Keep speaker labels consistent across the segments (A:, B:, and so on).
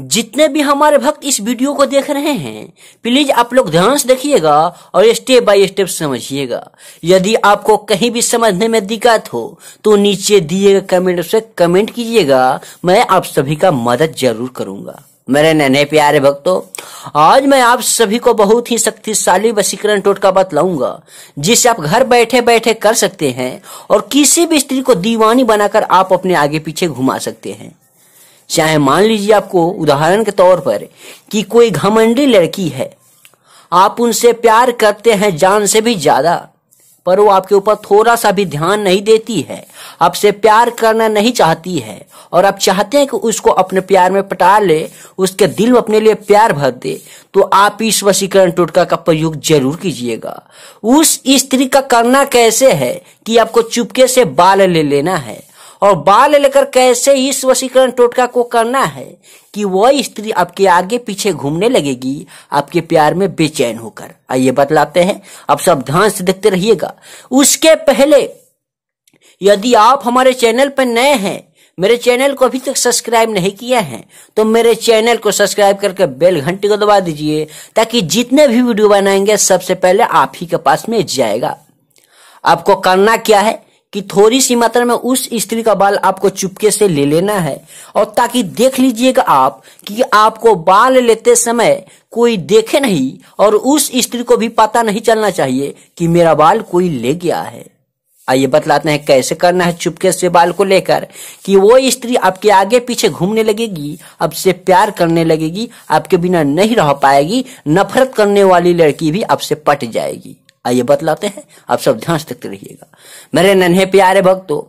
A: जितने भी हमारे भक्त इस वीडियो को देख रहे हैं प्लीज आप लोग ध्यान से देखिएगा और स्टेप बाय स्टेप समझिएगा यदि आपको कहीं भी समझने में दिक्कत हो तो नीचे दिए गए कमेंट से कमेंट कीजिएगा मैं आप सभी का मदद जरूर करूंगा मेरे नन्हे प्यारे भक्तों आज मैं आप सभी को बहुत ही शक्तिशाली वसीकरण टोटका बतलाऊंगा जिसे आप घर बैठे बैठे कर सकते हैं और किसी भी स्त्री को दीवानी बनाकर आप अपने आगे पीछे घुमा सकते हैं चाहे मान लीजिए आपको उदाहरण के तौर पर कि कोई घमंडी लड़की है आप उनसे प्यार करते हैं जान से भी ज्यादा पर वो आपके ऊपर थोड़ा सा भी ध्यान नहीं देती है आपसे प्यार करना नहीं चाहती है और आप चाहते हैं कि उसको अपने प्यार में पटा ले उसके दिल में अपने लिए प्यार भर दे तो आप इस वशीकरण टोटका का प्रयोग जरूर कीजिएगा उस स्त्री का करना कैसे है कि आपको चुपके से बाल ले लेना है और बाल लेकर कैसे इस वशीकरण टोटका को करना है कि वह स्त्री आपके आगे पीछे घूमने लगेगी आपके प्यार में बेचैन होकर आइए बतलाते हैं आप सब ध्यान से देखते रहिएगा उसके पहले यदि आप हमारे चैनल पर नए हैं मेरे चैनल को अभी तक सब्सक्राइब नहीं किया है तो मेरे चैनल को सब्सक्राइब करके बेल घंटी को दबा दीजिए ताकि जितने भी वीडियो बनाएंगे सबसे पहले आप ही के पास में जाएगा आपको करना क्या है कि थोड़ी सी मात्रा में उस स्त्री का बाल आपको चुपके से ले लेना है और ताकि देख लीजिएगा आप कि आपको बाल लेते समय कोई देखे नहीं और उस स्त्री को भी पता नहीं चलना चाहिए कि मेरा बाल कोई ले गया है आइए बतलाते हैं कैसे करना है चुपके से बाल को लेकर कि वो स्त्री आपके आगे पीछे घूमने लगेगी आपसे प्यार करने लगेगी आपके बिना नहीं रह पाएगी नफरत करने वाली लड़की भी आपसे पट जाएगी आइए बतलाते हैं आप सब ध्यान देखते रहिएगा मेरे नन्हे प्यारे भक्तों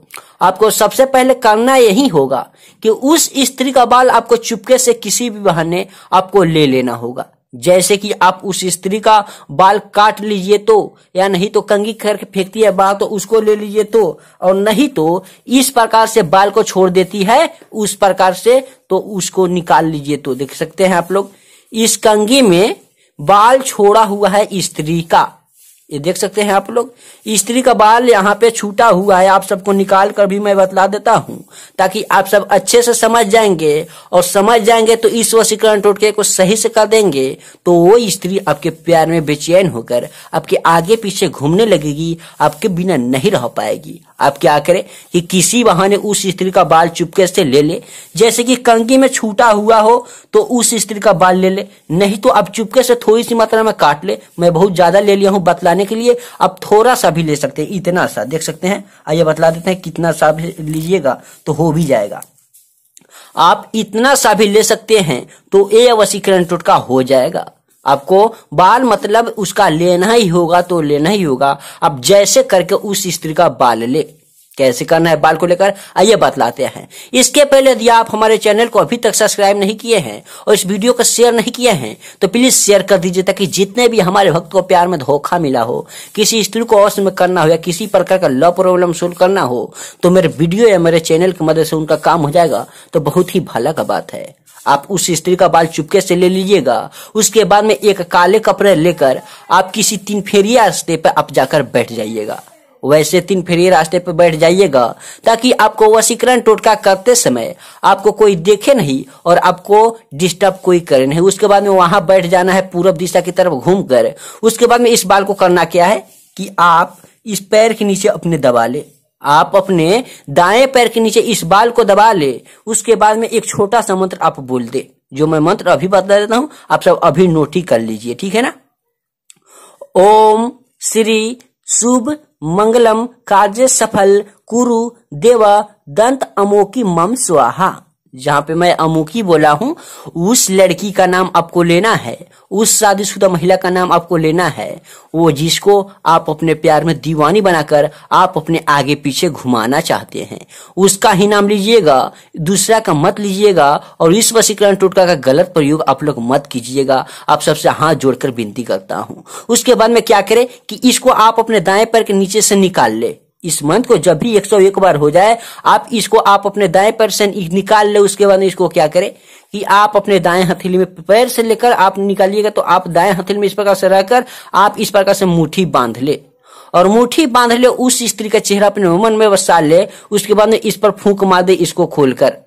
A: आपको सबसे पहले करना यही होगा कि उस स्त्री का बाल आपको चुपके से किसी भी बहाने आपको ले लेना होगा जैसे कि आप उस स्त्री का बाल काट लीजिए तो या नहीं तो कंगी करके फेंकती है बाल तो उसको ले लीजिए तो और नहीं तो इस प्रकार से बाल को छोड़ देती है उस प्रकार से तो उसको निकाल लीजिए तो देख सकते हैं आप लोग इस कंगी में बाल छोड़ा हुआ है स्त्री का ये देख सकते हैं आप लोग स्त्री का बाल यहाँ पे छूटा हुआ है आप सबको निकाल कर भी मैं बतला देता हूँ ताकि आप सब अच्छे से समझ जाएंगे और समझ जाएंगे तो इस वशीकरण टोटके को सही से कर देंगे तो वो स्त्री आपके प्यार में बेचैन होकर आपके आगे पीछे घूमने लगेगी आपके बिना नहीं रह पाएगी आप क्या करें कि किसी बहाने उस स्त्री का बाल चुपके से ले ले जैसे कि कंगी में छूटा हुआ हो तो उस स्त्री का बाल ले ले नहीं तो आप चुपके से थोड़ी सी मात्रा में काट ले मैं बहुत ज्यादा ले लिया हूं बतलाने के लिए आप थोड़ा सा भी ले सकते हैं इतना सा देख सकते हैं आइए बतला देते हैं कितना सा भी लीजिएगा तो हो भी जाएगा आप इतना सा भी ले सकते हैं तो ए वसीकरण टोटका हो जाएगा आपको बाल मतलब उसका लेना ही होगा तो लेना ही होगा आप जैसे करके उस स्त्री का बाल ले कैसे करना है बाल को लेकर आइए बतलाते हैं इसके पहले यदि आप हमारे चैनल को अभी तक सब्सक्राइब नहीं किए हैं और इस वीडियो को शेयर नहीं किए हैं तो प्लीज शेयर कर दीजिए ताकि जितने भी हमारे भक्त को प्यार में धोखा मिला हो किसी स्त्री को अवश्य में करना हो या किसी प्रकार का लव प्रॉब्लम सोल्व करना हो तो मेरे वीडियो या मेरे चैनल की मदद से उनका काम हो जाएगा तो बहुत ही भला का बात है आप उस स्त्री का बाल चुपके से ले लीजिएगा उसके बाद में एक काले कपड़े लेकर आप किसी तीन फेरिया रास्ते पर आप जाकर बैठ जाइएगा वैसे तीन फेरी रास्ते पर बैठ जाइएगा ताकि आपको वशीकरण टोटका करते समय आपको कोई देखे नहीं और आपको डिस्टर्ब कोई करे नहीं उसके बाद में वहां बैठ जाना है पूर्व दिशा की तरफ घूम कर उसके बाद में इस बाल को करना क्या है कि आप इस पैर के नीचे अपने दबा ले आप अपने दाएं पैर के नीचे इस बाल को दबा ले उसके बाद में एक छोटा सा मंत्र आप बोल दे जो मैं मंत्र अभी बता देता हूं आप सब अभी नोट ही कर लीजिए ठीक है ना ओम श्री शुभ मंगलम कार्य सफल कुरु देव दंत अमोकी मम स्वाहा जहाँ पे मैं अमुकी बोला हूँ उस लड़की का नाम आपको लेना है उस शादीशुदा महिला का नाम आपको लेना है वो जिसको आप अपने प्यार में दीवानी बनाकर आप अपने आगे पीछे घुमाना चाहते हैं उसका ही नाम लीजिएगा दूसरा का मत लीजिएगा और इस वसीकरण टोटका का गलत प्रयोग आप लोग मत कीजिएगा आप सबसे हाथ जोड़कर विनती करता हूँ उसके बाद में क्या करे कि इसको आप अपने दाएं पैर के नीचे से निकाल ले इस मंथ को जब भी 101 बार हो जाए आप इसको आप अपने दाएं पैर से निकाल ले उसके बाद इसको क्या करें कि आप अपने दाएं हथेली में पैर से लेकर आप निकालिएगा तो आप दाएं हथेली में इस प्रकार से रहकर आप इस प्रकार से मुट्ठी बांध ले और मुट्ठी बांध ले उस स्त्री का चेहरा अपने मन में वसा ले उसके बाद में इस पर फूक मार दे इसको खोलकर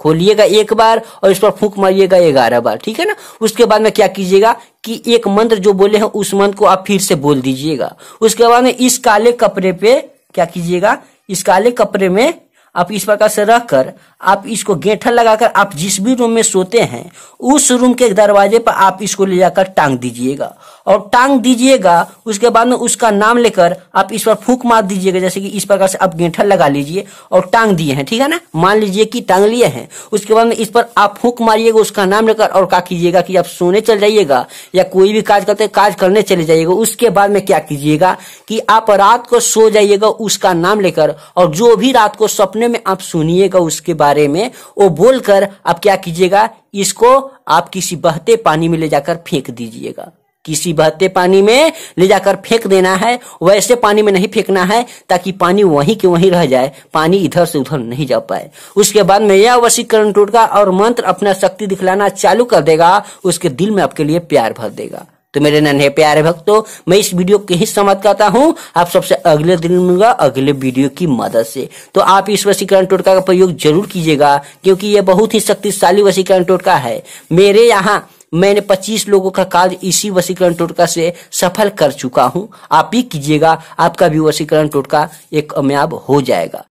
A: खोलिएगा एक बार और इस पर फूक मारिएगा ग्यारह बार ठीक है ना उसके बाद में क्या कीजिएगा कि एक मंत्र जो बोले हैं उस मंत्र को आप फिर से बोल दीजिएगा उसके बाद में इस काले कपड़े पे क्या कीजिएगा इस काले कपड़े में आप इस प्रकार से रखकर आप इसको गेठा लगाकर आप जिस भी रूम में सोते हैं उस रूम के दरवाजे पर आप इसको ले जाकर टांग दीजिएगा और टांग दीजिएगा उसके बाद में उसका नाम लेकर आप इस पर फूक मार दीजिएगा जैसे कि इस प्रकार से आप गेंठा लगा लीजिए और टांग दिए हैं ठीक है ना मान लीजिए कि टांग लिए हैं उसके बाद में इस पर आप फूक मारिएगा उसका नाम लेकर और क्या कीजिएगा कि आप सोने चल जाइएगा या कोई भी काज करते काज करने चले जाइएगा उसके बाद में क्या कीजिएगा कि आप रात को सो जाइएगा उसका नाम लेकर और जो भी रात को सपने में आप सुनिएगा उसके बारे में वो बोलकर आप क्या कीजिएगा इसको आप किसी बहते पानी में ले जाकर फेंक दीजिएगा किसी बहते पानी में ले जाकर फेंक देना है वैसे पानी में नहीं फेंकना है ताकि पानी वहीं के वहीं रह जाए पानी इधर से उधर नहीं जा पाए उसके बाद में यह वशीकरण टूटगा और मंत्र अपना शक्ति दिखलाना चालू कर देगा उसके दिल में आपके लिए प्यार भर देगा तो मेरे नन्हे प्यारे भक्तों मैं इस वीडियो के ही समाप्त करता हूँ आप सबसे अगले दिन मिलूंगा अगले वीडियो की मदद से तो आप इस वसीकरण टोटका का प्रयोग जरूर कीजिएगा क्योंकि यह बहुत ही शक्तिशाली वसीकरण टोटका है मेरे यहाँ मैंने 25 लोगों का कार्य इसी वसीकरण टोटका से सफल कर चुका हूं आप भी कीजिएगा आपका भी वसीकरण टोटका एक कामयाब हो जाएगा